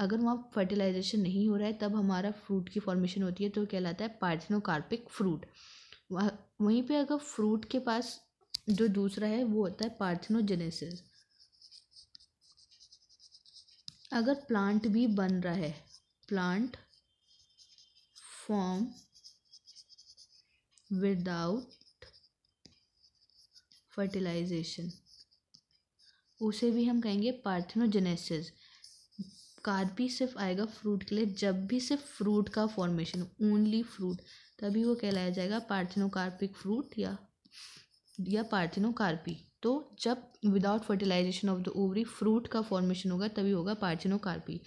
अगर वहाँ फर्टिलाइजेशन नहीं हो रहा है तब हमारा फ्रूट की फॉर्मेशन होती है तो कहलाता है पार्थिनोकार्पिक फ्रूट वह, वहीं पे अगर फ्रूट के पास जो दूसरा है वो होता है पार्थिनोजेनेसिस अगर प्लांट भी बन रहा है प्लांट फॉर्म विदाउट फर्टिलाइजेशन उसे भी हम कहेंगे पार्थिनोजेनेसिस कार्पी सिर्फ आएगा फ्रूट के लिए जब भी सिर्फ फ्रूट का फॉर्मेशन ओनली फ्रूट तभी वो कहलाया जाएगा पार्थिनोकार्पिक फ्रूट या या पार्थिनोकार्पी तो जब without fertilisation of the ovary fruit का फॉर्मेशन होगा तभी होगा parthenocarpy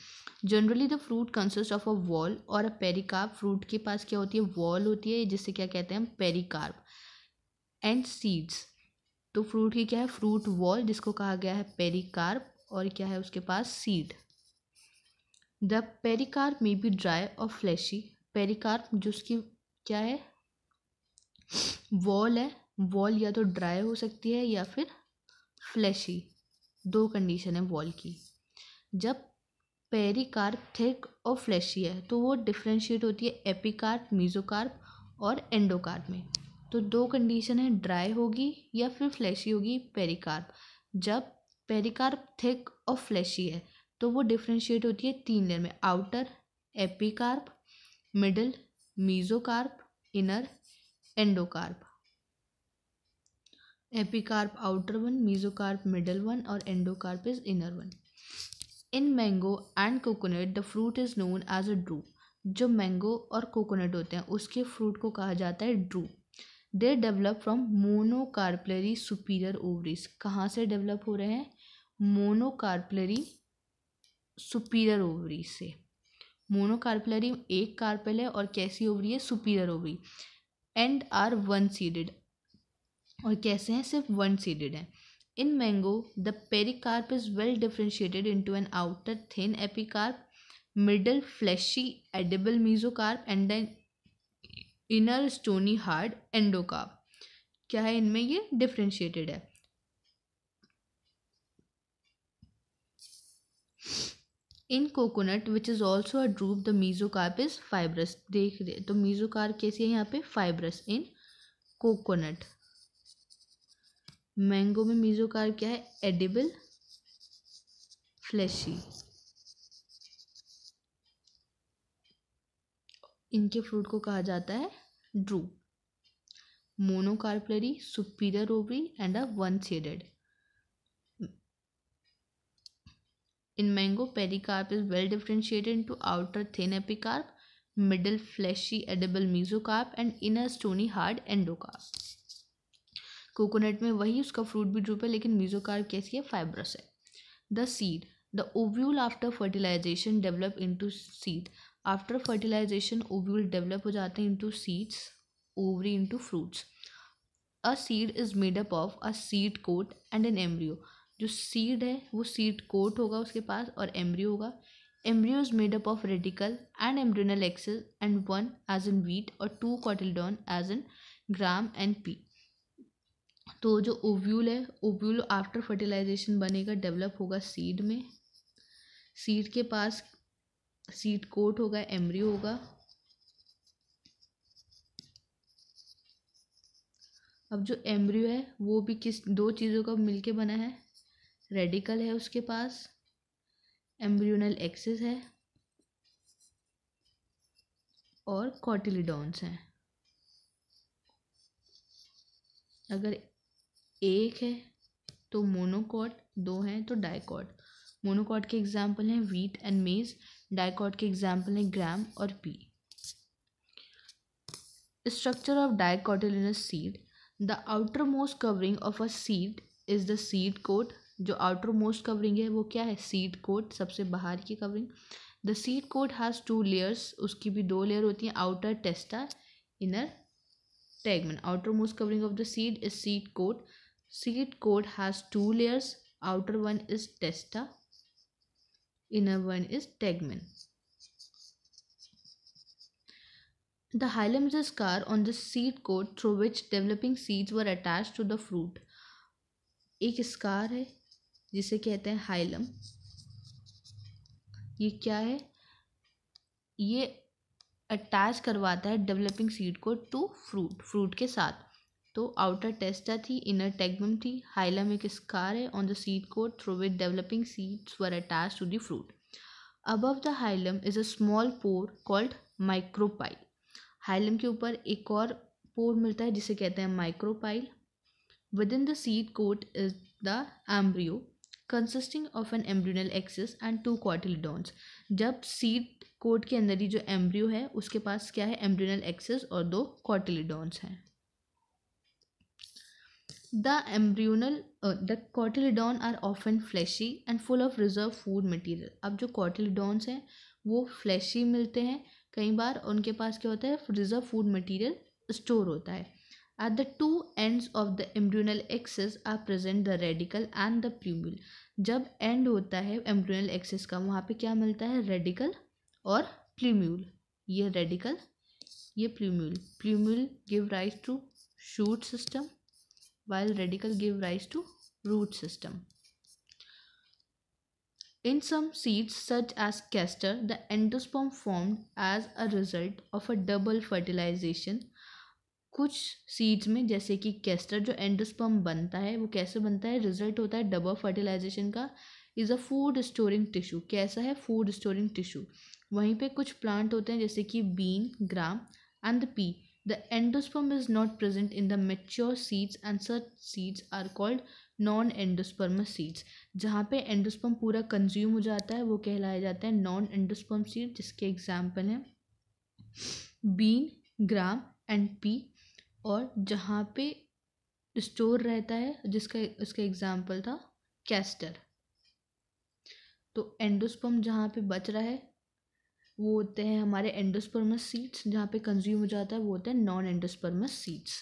generally the fruit consist of a wall or a pericarp fruit के पास क्या होती है वॉल होती है जिससे क्या कहते हैं पेरिकार्प एंड सीड्स तो फ्रूट की क्या है फ्रूट वॉल जिसको कहा गया है पेरिकार्प और क्या है उसके पास seed the pericarp may be dry और फ्लैशी पेरिकार्प जिसकी क्या है वॉल है वॉल या तो ड्राई हो सकती है या फिर फ्लैशी दो कंडीशन है वॉल की जब पेरिकार्प थिक और फ्लैशी है तो वो डिफ्रेंशिएट होती है एपिकार्प मीजोकार्प और एंडोकार्प में तो दो कंडीशन है ड्राई होगी या फिर फ्लैशी होगी पेरिकार्प जब पेरिकार्प थिक और फ्लैशी है तो वो डिफ्रेंशिएट होती है तीन लेयर में outer epicarp middle mesocarp inner endocarp epicarp outer one mesocarp middle one और endocarp is inner one in mango and coconut the fruit is known as a drupe जो मैंगो और कोकोनट होते हैं उसके फ्रूट को कहा जाता है drupe they develop from monocarpellary superior ovaries कहाँ से डेवलप हो रहे हैं मोनोकार्पलरी सुपीरियर ओवरी से मोनोकार्पलरी एक कार्पल है और कैसी ओवरी है superior ovary and are one seeded और कैसे हैं सिर्फ वन सीडेड हैं in mango the pericarp is well differentiated into an outer thin epicarp middle fleshy edible mesocarp and then inner stony hard endocarp क्या है इनमें ये डिफ्रेंशिएटेड है in coconut which is also a drupe the mesocarp is fibrous देख रहे तो mesocarp कैसी है यहाँ पे फाइब्रस इन कोकोनट मैंगो में मीजोकार्प क्या है एडिबल फ्लैशी इनके फ्रूट को कहा जाता है drupe monocarpellary superior ovary and a one seeded in mango pericarp is well differentiated to outer thin epicarp middle fleshy edible mesocarp and inner stony hard endocarp coconut में वही उसका fruit भी drupe है लेकिन mesocarp कैसी है fibrous है the seed the ovule after fertilization develop into seed after fertilisation ovule develop हो जाते हैं into seeds ovary into fruits a seed is made up of a seed coat and an embryo जो seed है वो seed coat होगा उसके पास और embryo होगा embryo is made up of radicle and embryonal axis and one as in wheat और two cotyledon as in gram and pea तो जो ओव्यूल है ओव्यूल आफ्टर फर्टिलाइजेशन बनेगा डेवलप होगा सीड में सीड के पास सीड कोट होगा एमरी होगा अब जो एम्ब्रियो है वो भी किस दो चीज़ों का मिलके बना है रेडिकल है उसके पास एम्ब्रियोनल एक्सेस है और कॉटिलीडॉन्स हैं अगर एक है तो मोनोकॉट दो हैं तो डाइकॉट मोनोकॉट के एग्जाम्पल हैं वीट एंड मेज डाइकॉट के एग्जाम्पल हैं ग्राम और pea structure of dicotyledonous seed the outermost covering of a seed is the seed coat जो आउटर मोस्ट कवरिंग है वो क्या है सीड कोट सबसे बाहर की covering the seed coat has two layers उसकी भी दो लेयर होती हैं outer testa inner tegmen outermost covering of the seed is seed coat Seed coat has two layers. Outer one is testa. Inner one is tegmen. The hilum is a scar on the seed coat through which developing seeds were attached to the fruit. ek scar hai jise kehte hain hilum ye kya hai ये attach करवाता है developing seed को to fruit fruit के साथ तो outer टेस्टा थी inner टेगम थी hilum एक स्कार है on the seed coat through with developing seeds were attach to the fruit above the hilum is a small pore called micropyle hilum के ऊपर एक और पोर मिलता है जिसे कहते हैं micropyle within the seed coat is the embryo consisting of an embryonal axis and two cotyledons जब सीड कोट के अंदर ही जो एम्ब्रियो है उसके पास क्या है एम्ब्रियनल एक्सिस और दो कॉटिलिडोन्स हैं The embryoidal, uh, the cotyledon are often fleshy and full of reserve food material. अब जो cotyledons हैं वो fleshy मिलते हैं कई बार उनके पास क्या होता है रिजर्व फूड मटेरियल स्टोर होता है at the two ends of the embryoidal axis are present the radical and the plumule जब end होता है embryoidal axis का वहाँ पे क्या मिलता है radical और plumule ये radical ये plumule plumule give rise to shoot system while radical give rise to root system. In some seeds such as castor, the endosperm formed as a result of a double fertilization. कुछ seeds में जैसे कि castor जो endosperm बनता है वो कैसे बनता है रिजल्ट होता है डबल फर्टिलाइजेशन का is a food storing tissue कैसा है फूड स्टोरिंग टिश्यू वहीं पे कुछ प्लांट होते हैं जैसे कि bean gram and the pea The endosperm is not present in the mature seeds and such seeds are called non endosperm seeds. जहाँ पे endosperm पूरा consume हो जाता है वो कहलाया जाता है non endosperm seed जिसके example हैं bean, gram and pea और जहाँ पे store रहता है जिसका उसका example था castor. तो endosperm जहाँ पे बच रहा है वो होते हैं हमारे एंडोस्पर्मस सीड्स जहाँ पे कंज्यूम हो जाता है वो होते हैं non endospermous seeds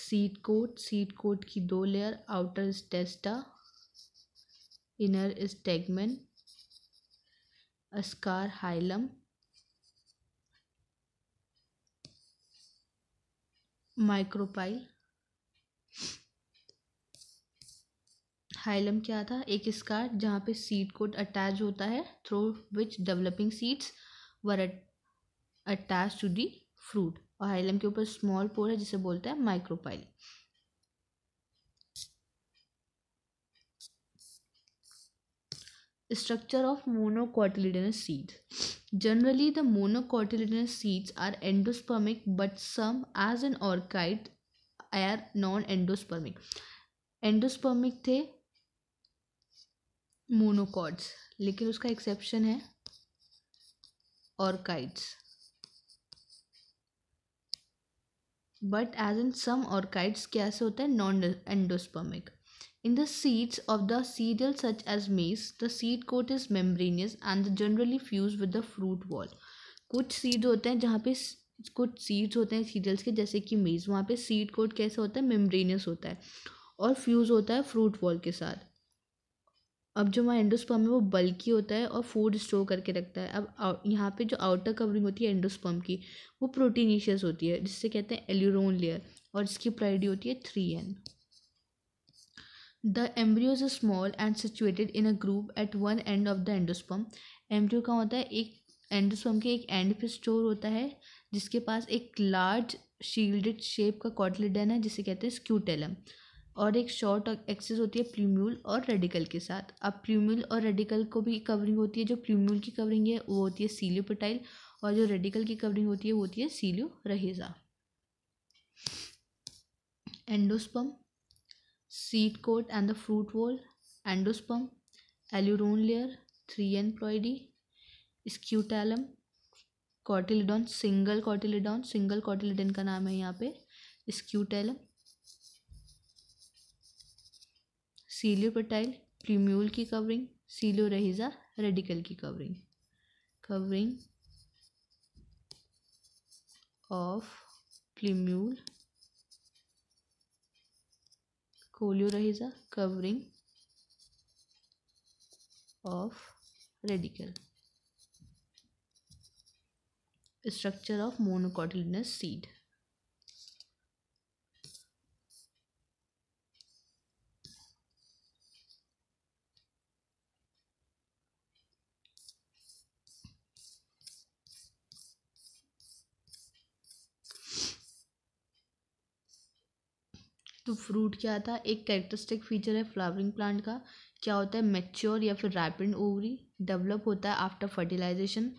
seed coat seed coat की दो layer outer testa inner tegmen a scar hilum micropyle hilum क्या था एक स्कार जहाँ पे सीड कोट अटैच होता है through which developing seeds were attach to the fruit और हाइलम के ऊपर स्मॉल पोर है जिसे बोलते हैं micropyle structure of monocotyledonous seed generally the monocotyledonous seeds are endospermic but some as an orchid are non endospermic endospermic थे monocots लेकिन उसका एक्सेप्शन है ऑर्काइड्स बट एज इन सम ऑर्काइड्स क्या से होता है non endospermic in the seeds of the cereal such as maize, the seed coat is membranous and generally fuse with the fruit wall कुछ seeds होते हैं जहाँ पे कुछ सीड्स होते हैं सीरियल्स के जैसे कि मेज़ वहाँ पे सीड कोट कैसे होता है मेम्ब्रेनियस होता है और फ्यूज़ होता है फ्रूट वॉल के साथ अब जो हमारा एंडोस्पर्म है वो बल्कि होता है और फूड स्टोर करके रखता है अब यहाँ पे जो आउटर कवरिंग होती है एंडोस्पर्म की वो प्रोटीनिशियस होती है जिससे कहते हैं एल्यूरोन लेयर और इसकी प्राइडी होती है three N the embryos is small and situated in a group at one end of the endosperm embryo का होता है एक एंडोस्पर्म के एक एंड पे स्टोर होता है जिसके पास एक लार्ज शील्डेड शेप का कॉटलेडन है जिसे कहते हैं स्क्यूटेलम और एक शॉर्ट एक्सेस होती है प्रीम्यूल और रेडिकल के साथ अब प्रीम्यूल और रेडिकल को भी कवरिंग होती है जो प्रीम्यूल की कवरिंग है वो होती है सीलियोपेटाइल और जो रेडिकल की कवरिंग होती है वो होती है coleorhiza endosperm seed coat and the fruit wall endosperm aleurone layer three N ploidy scutellum cotyledon single cotyledon single cotyledon का नाम है यहाँ पे स्क्यूटैलम पटाइल प्रीम्यूल की कवरिंग रहीजा रेडिकल की covering covering of coleorhiza covering of radicle structure of monocotyledonous seed तो फ्रूट क्या था एक कैरेक्टरिस्टिक फीचर है फ्लावरिंग प्लांट का क्या होता है मेच्योर या फिर रैपिड ओवरी डेवलप होता है आफ्टर फर्टिलाइजेशन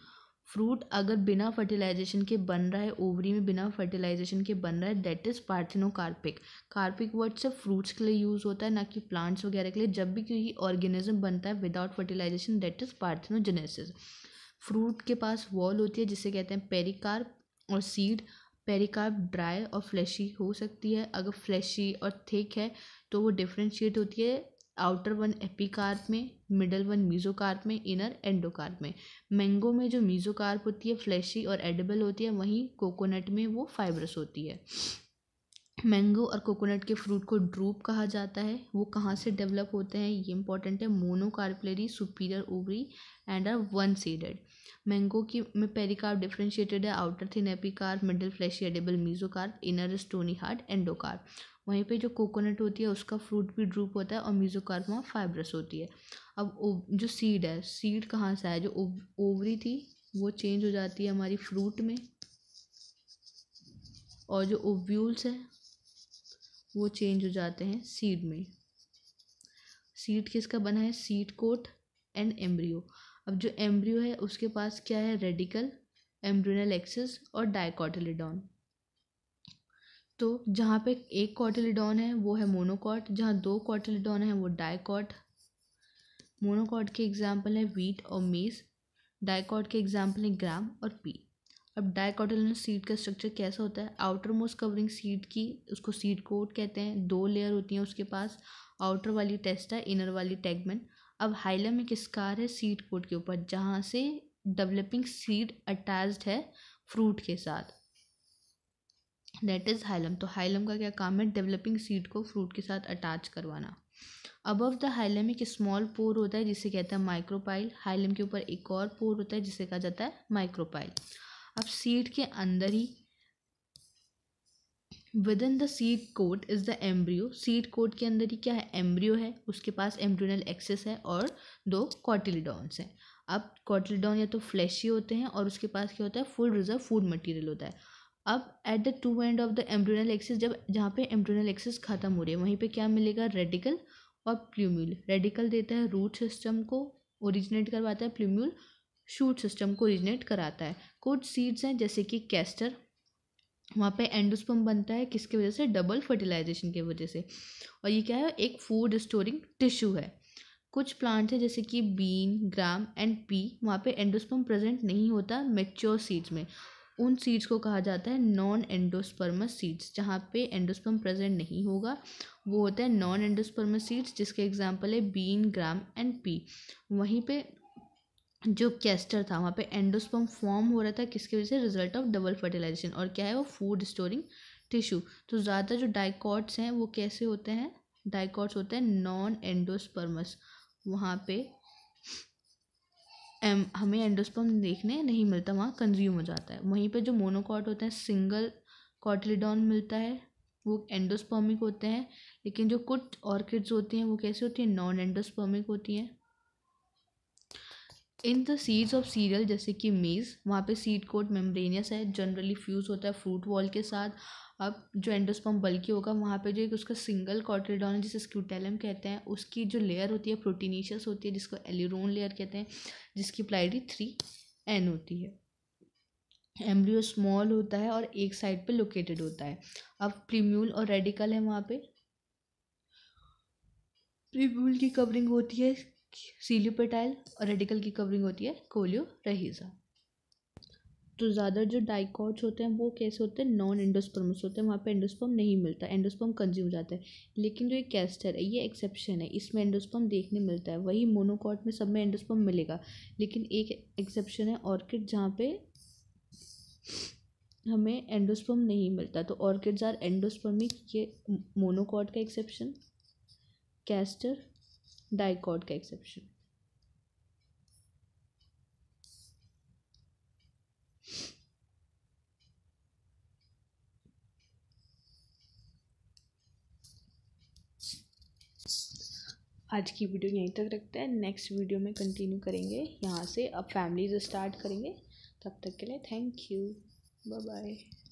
फ्रूट अगर बिना फर्टिलाइजेशन के बन रहा है ओवरी में बिना फर्टिलाइजेशन के बन रहा है दैट इज़ पार्थिनो कार्पिक कार्पिक वर्ड से फ्रूट्स के लिए यूज़ होता है ना कि प्लांट्स वगैरह के लिए जब भी कोई ऑर्गेनिज्म बनता है without fertilization that is parthenogenesis fruit के पास वॉल होती है जिसे कहते हैं पेरिकार्प और सीड पेरिकार्प ड्राई और फ्लैशी हो सकती है अगर फ्लैशी और थिक है तो वो डिफ्रेंशिएट होती है आउटर वन एपिकार्प में मिडल वन मीजोकार्प में इनर एंडोकार्प में मैंगो में जो मीजोकार्प होती है फ्लैशी और एडेबल होती है वहीं कोकोनट में वो फाइबरस होती है मैंगो और कोकोनट के फ्रूट को ड्रूप कहा जाता है वो कहाँ से डेवलप होते हैं ये इंपॉर्टेंट है monocarpellary superior ovary and are one seeded mango की में पेरिकार्प डिफ्रेंशिएटेड है outer thin epicarp middle fleshy edible mesocarp inner stony hard endocarp वहीं पे जो कोकोनट होती है उसका फ्रूट भी ड्रूप होता है और मीजोकार्प वहाँ फाइब्रस होती है अब जो सीड है सीड कहाँ से है जो ओवरी थी वो चेंज हो जाती है हमारी फ्रूट में और जो ओव्यूल्स है वो चेंज हो जाते हैं सीड में सीड किसका बना है सीड कोट एंड एम्ब्रियो अब जो एम्ब्रियो है उसके पास क्या है रेडिकल एम्ब्रियनल एक्सेस और डाइकॉटिलिडॉन तो जहाँ पे एक कॉटिलिडॉन है वो है मोनोकॉट जहाँ दो कॉटिलिडॉन है वो डाइकॉट मोनोकॉट के एग्जाम्पल हैं वीट और मेज डाइकॉट के एग्जाम्पल हैं ग्राम और पी अब डाइकॉटिलिडॉन सीड का स्ट्रक्चर कैसा होता है आउटर मोस्ट कवरिंग सीड की उसको सीड कोट कहते हैं दो लेयर होती हैं उसके पास आउटर वाली टेस्टा इनर वाली टेगमेंट अब हाइलम एक स्कार है सीड कोट के ऊपर जहाँ से डेवलपिंग सीड अटैच्ड है फ्रूट के साथ दैट इज़ हाइलम तो हाइलम का क्या काम है डेवलपिंग सीड को फ्रूट के साथ अटैच करवाना अबव द हाइलम एक स्मॉल पोर होता है जिसे कहता है माइक्रोपाइल हाइलम के ऊपर एक और पोर होता है जिसे कहा जाता है माइक्रोपाइल अब सीड के अंदर ही within the seed coat is the embryo seed coat के अंदर ही क्या है एम्ब्रियो है उसके पास एम्ब्रियोनल एक्सेस है और दो कॉटिलिडॉन्स हैं अब कॉटिलिडॉन या तो फ्लैशी होते हैं और उसके पास क्या होता है फुल रिजर्व फूड मटेरियल होता है अब at the two end of the embryonal axis जब जहाँ पे एम्ब्रियोनल एक्सेस ख़त्म हो रही है वहीं पे क्या मिलेगा रेडिकल और प्ल्यूम्यूल रेडिकल देता है रूट सिस्टम को ओरिजिनेट करवाता है प्ल्यूम्यूल शूट सिस्टम को ओरिजिनेट कराता है कुछ सीड्स हैं जैसे कि कैस्टर वहाँ पे एंडोस्पम बनता है किसकी वजह से डबल फर्टिलाइजेशन की वजह से और ये क्या है एक फूड स्टोरिंग टिश्यू है कुछ प्लांट हैं जैसे कि बीन ग्राम एंड पी वहाँ पे एंडोस्पम प्रेजेंट नहीं होता मेच्योर सीड्स में उन सीड्स को कहा जाता है नॉन एंडोस्पर्मस सीड्स जहाँ पे एंडोस्पम प्रेजेंट नहीं होगा वो होता है नॉन एंडोस्पर्मस सीड्स जिसके एग्जांपल है बीन ग्राम एंड पी वहीं पे जो कैस्टर था वहाँ पे एंडोस्पम फॉर्म हो रहा था किसके वजह से रिजल्ट ऑफ डबल फर्टिलाइजेशन और क्या है वो फूड स्टोरिंग टिश्यू तो ज़्यादा जो डाइकॉट्स हैं वो कैसे होते हैं डाइकॉट्स होते हैं नॉन एंडोस्पर्मस वहाँ पे एम हमें एंडोस्पर्म देखने नहीं मिलता वहाँ कंज्यूम हो जाता है वहीं पे जो मोनोकॉट होते हैं सिंगल कॉटलीडॉन मिलता है वो एंडोस्पर्मिक होते हैं लेकिन जो कुछ ऑर्किड्स होती हैं वो कैसे होती हैं नॉन एंडोस्पर्मिक होती हैं in the seeds of cereal जैसे कि मेज़ वहाँ पे सीड कोट मेम्ब्रेनियस है जनरली फ्यूज़ होता है फ्रूट वॉल के साथ अब जो एंडोस्पम बल्कि होगा वहाँ पे जो एक उसका सिंगल है जिसे स्क्यूटेलम कहते हैं उसकी जो लेयर होती है प्रोटीनिशियस होती है जिसको एलिरोन लेयर कहते हैं जिसकी प्लाइडी थ्री एन होती है एम्ब्रियो स्मॉल होता है और एक साइड पे लोकेटेड होता है अब प्रीम्यूल और रेडिकल है वहाँ पे प्रीम्यूल की कवरिंग होती है पेटाइल और रेडिकल की कवरिंग होती है कोलियो रहीजा तो ज़्यादा जो डाइकॉट्स होते हैं वो कैसे होते हैं नॉन एंडोस्पर्मस होते हैं वहाँ पे एंडोस्पर्म नहीं मिलता एंडोस्पर्म कंज्यूम जाता है लेकिन जो ये कैस्टर है ये एक्सेप्शन है इसमें एंडोस्पर्म देखने मिलता है वही मोनोकॉट में सब में एंडोस्पर्म मिलेगा लेकिन एक एक्सेप्शन है ऑर्किड जहाँ पे हमें एंडोस्पर्म नहीं मिलता तो ऑर्किड्स आर एंडोस्पर्मिक ये मोनोकॉट का एक्सेप्शन कैस्टर डाइकॉट का एक्सेप्शन आज की वीडियो यहीं तक रखते हैं नेक्स्ट वीडियो में कंटिन्यू करेंगे यहाँ से अब फैमिलीज स्टार्ट करेंगे तब तक के लिए थैंक यू बाय बाय